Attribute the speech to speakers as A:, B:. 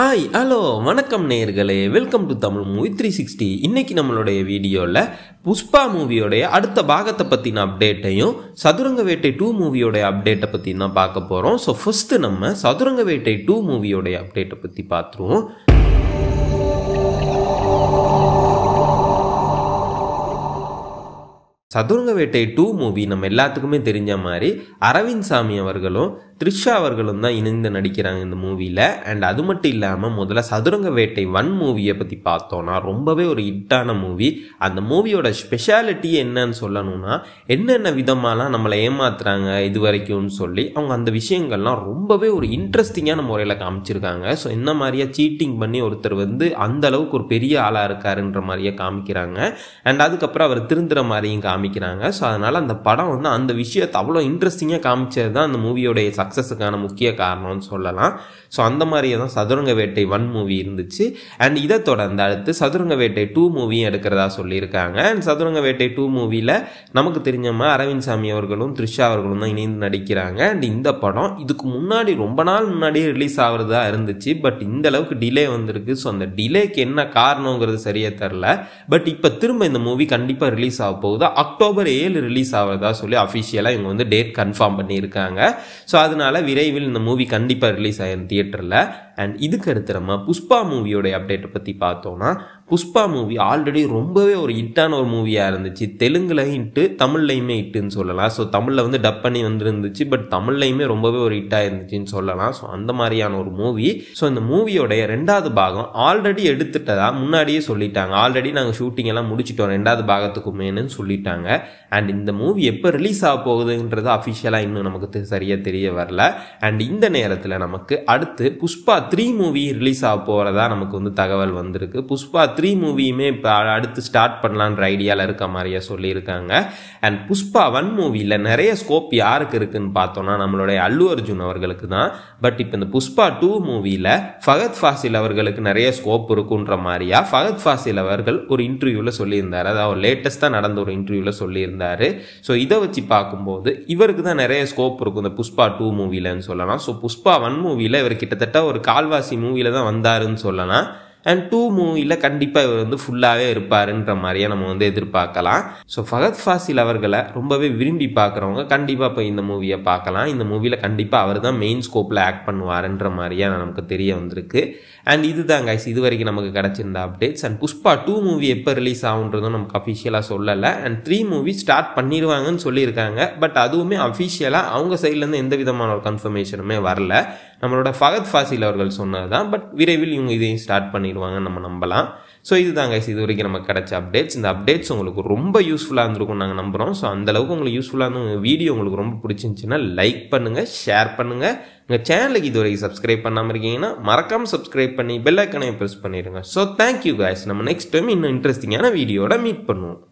A: ஆய் ஹலோ வணக்கம் நேயர்களே welcome to Tamil movie three sixty இன்றைக்கி நம்மளுடைய வீடியோவில் புஷ்பா மூவியோடைய அடுத்த பாகத்தை பற்றின அப்டேட்டையும் சதுரங்க வேட்டை டூ மூவியோடைய அப்டேட்டை பற்றி தான் பார்க்க போகிறோம் ஸோ ஃபஸ்ட்டு நம்ம சதுரங்க வேட்டை டூ மூவியோடைய அப்டேட்டை பற்றி பார்த்துருவோம் சதுரங்க வேட்டை டூ மூவி நம்ம எல்லாத்துக்குமே தெரிஞ்ச மாதிரி அரவிந்த் சாமி அவர்களும் த்ரிஷா அவர்களும் தான் இணைந்து நடிக்கிறாங்க இந்த மூவியில் அண்ட் அது மட்டும் இல்லாமல் முதல்ல சதுரங்க வேட்டை ஒன் மூவியை பற்றி பார்த்தோன்னா ரொம்பவே ஒரு ஹிட்டான மூவி அந்த மூவியோட ஸ்பெஷாலிட்டி என்னன்னு சொல்லணும்னா என்னென்ன விதமாலாம் நம்மளை ஏமாத்துறாங்க இது வரைக்கும்னு சொல்லி அவங்க அந்த விஷயங்கள்லாம் ரொம்பவே ஒரு இன்ட்ரெஸ்டிங்கான முறையில் காமிச்சிருக்காங்க ஸோ இந்த மாதிரியாக சீட்டிங் பண்ணி ஒருத்தர் வந்து அந்த அளவுக்கு ஒரு பெரிய ஆளாக இருக்காருன்ற மாதிரியே காமிக்கிறாங்க அண்ட் அதுக்கப்புறம் அவர் திருந்துற மாதிரியும் காமிக்கிறாங்க ஸோ அதனால் அந்த படம் வந்து அந்த விஷயத்தை அவ்வளோ இன்ட்ரெஸ்டிங்காக காமிச்சது தான் அந்த மூவியோடைய சக்ஸஸுக்கான முக்கிய காரணம்னு சொல்லலாம் ஸோ அந்த மாதிரியே தான் சதுரங்க வேட்டை ஒன் மூவி இருந்துச்சு அண்ட் இதை தொடர்ந்து அடுத்து சதுரங்க வேட்டை டூ மூவியும் எடுக்கிறதா சொல்லியிருக்காங்க அண்ட் சதுரங்க வேட்டை டூ மூவியில் நமக்கு தெரிஞ்சமாக அரவிந்த் சாமி அவர்களும் த்ரிஷா அவர்களும் தான் இணைந்து நடிக்கிறாங்க அண்ட் இந்த படம் இதுக்கு முன்னாடி ரொம்ப நாள் முன்னாடியே ரிலீஸ் ஆகிறதா இருந்துச்சு பட் இந்த அளவுக்கு டிலே வந்திருக்கு ஸோ அந்த டிலேக்கு என்ன காரணங்கிறது சரியாக தெரில பட் இப்போ திரும்ப இந்த மூவி கண்டிப்பாக ரிலீஸ் ஆக போகுது அக்டோபர் ஏழு ரிலீஸ் ஆகிறதா சொல்லி அஃபிஷியலாக இவங்க வந்து டேட் கன்ஃபார்ம் பண்ணியிருக்காங்க ஸோ அது அதனால விரைவில் இந்த மூவி கண்டிப்பாக ரிலீஸ் ஆயிரும் தியேட்டரில் அண்ட் இதுக்கு அடுத்த நம்ம புஷ்பா மூவியோடைய அப்டேட்டை பற்றி பார்த்தோம்னா புஷ்பா மூவி ஆல்ரெடி ரொம்பவே ஒரு ஹிட்டான ஒரு மூவியாக இருந்துச்சு தெலுங்கில் ஹிட்டு தமிழ்லையுமே ஹிட்டுன்னு சொல்லலாம் ஸோ தமிழில் வந்து டப் பண்ணி வந்துருந்துச்சு பட் தமிழ்லையுமே ரொம்பவே ஒரு ஹிட்டாக இருந்துச்சுன்னு சொல்லலாம் ஸோ அந்த மாதிரியான ஒரு மூவி ஸோ இந்த மூவியோடைய ரெண்டாவது பாகம் ஆல்ரெடி எடுத்துட்டதா முன்னாடியே சொல்லிட்டாங்க ஆல்ரெடி நாங்கள் ஷூட்டிங் எல்லாம் முடிச்சிட்டோம் ரெண்டாவது மேனு சொல்லிட்டாங்க அண்ட் இந்த மூவி எப்போ ரிலீஸ் ஆக போகுதுன்றது அஃபிஷியலாக இன்னும் நமக்கு சரியாக தெரிய வரல அண்ட் இந்த நேரத்தில் நமக்கு அடுத்து புஷ்பா த்ரீ மூவி ரிலீஸ் ஆக போகிறதா நமக்கு வந்து தகவல் வந்திருக்கு புஷ்பா த்ரீ மூவியுமே இப்போ அடுத்து ஸ்டார்ட் பண்ணலான்ற ஐடியாவில் இருக்க மாதிரியே சொல்லியிருக்காங்க அண்ட் புஷ்பா ஒன் மூவியில் நிறைய ஸ்கோப் யாருக்கு இருக்குதுன்னு பார்த்தோன்னா நம்மளுடைய அல்லு அர்ஜுன் அவர்களுக்கு தான் பட் இப்போ இந்த புஷ்பா டூ மூவியில் ஃபகத் ஃபாசில் அவர்களுக்கு நிறைய ஸ்கோப் இருக்குன்ற மாதிரியா ஃபகத் ஃபாசில் அவர்கள் ஒரு இன்டர்வியூவில் சொல்லியிருந்தார் அதாவது லேட்டஸ்ட்டாக நடந்த ஒரு இன்டர்வியூவில் சொல்லியிருந்தார் ஸோ இதை வச்சு பார்க்கும்போது இவருக்கு தான் நிறைய ஸ்கோப் இருக்கும் இந்த புஷ்பா டூ மூவிலன்னு சொல்லலாம் ஸோ புஷ்பா ஒன் மூவியில் இவர் கிட்டத்தட்ட ஒரு கால்வாசி மூவியில் தான் வந்தாருன்னு சொல்லலாம் அண்ட் டூ மூவியில் கண்டிப்பாக இவர் வந்து ஃபுல்லாகவே இருப்பாருன்ற மாதிரியே நம்ம வந்து எதிர்பார்க்கலாம் ஸோ ஃபகத் ஃபாசில் அவர்களை ரொம்பவே விரும்பி பார்க்குறவங்க கண்டிப்பாக இப்போ இந்த மூவியை பார்க்கலாம் இந்த மூவியில் கண்டிப்பாக அவர் தான் மெயின் ஸ்கோப்பில் ஆக்ட் பண்ணுவாருன்ற மாதிரியே நமக்கு தெரிய வந்திருக்கு அண்ட் இதுதான் கைஸ் இது வரைக்கும் நமக்கு கிடச்சிருந்த updates and Pushpa two movie எப்போ ரிலீஸ் ஆகுன்றதும் நமக்கு அஃபிஷியலாக சொல்லலை அண்ட் த்ரீ மூவி ஸ்டார்ட் பண்ணிடுவாங்கன்னு சொல்லியிருக்காங்க பட் அதுவுமே அஃபிஷியலாக அவங்க சைட்லேருந்து எந்த விதமான ஒரு கன்ஃபர்மேஷனுமே வரல நம்மளோட ஃபகத் ஃபாசில் அவர்கள் சொன்னது தான் பட் விரைவில் இவங்க இதையும் ஸ்டார்ட் பண்ணிடுவாங்க நம்ம நம்பலாம் ஸோ இதுதான் கைஸ் இது வரைக்கும் நமக்கு கிடச்ச அப்டேட்ஸ் இந்த அப்டேட்ஸ் உங்களுக்கு ரொம்ப யூஸ்ஃபுல்லாக இருந்திருக்கும் நாங்கள் நம்புகிறோம் ஸோ அந்தளவுக்கு உங்களுக்கு யூஸ்ஃபுல்லான வீடியோ உங்களுக்கு ரொம்ப பிடிச்சிருந்துச்சுன்னா லைக் பண்ணுங்கள் ஷேர் பண்ணுங்கள் உங்கள் சேனலுக்கு இது வரைக்கும் சப்ஸ்கிரைப் பண்ணாமல் இருக்கீங்கன்னா மறக்காமல் சப்ஸ்கிரைப் பண்ணி பெல்லைக்கனையும் ப்ரெஸ் பண்ணிடுங்க ஸோ தேங்க்யூ கைஸ் நம்ம நெக்ஸ்ட் டைம் இன்னும் இன்ட்ரெஸ்டிங்கான வீடியோட மீட் பண்ணுவோம்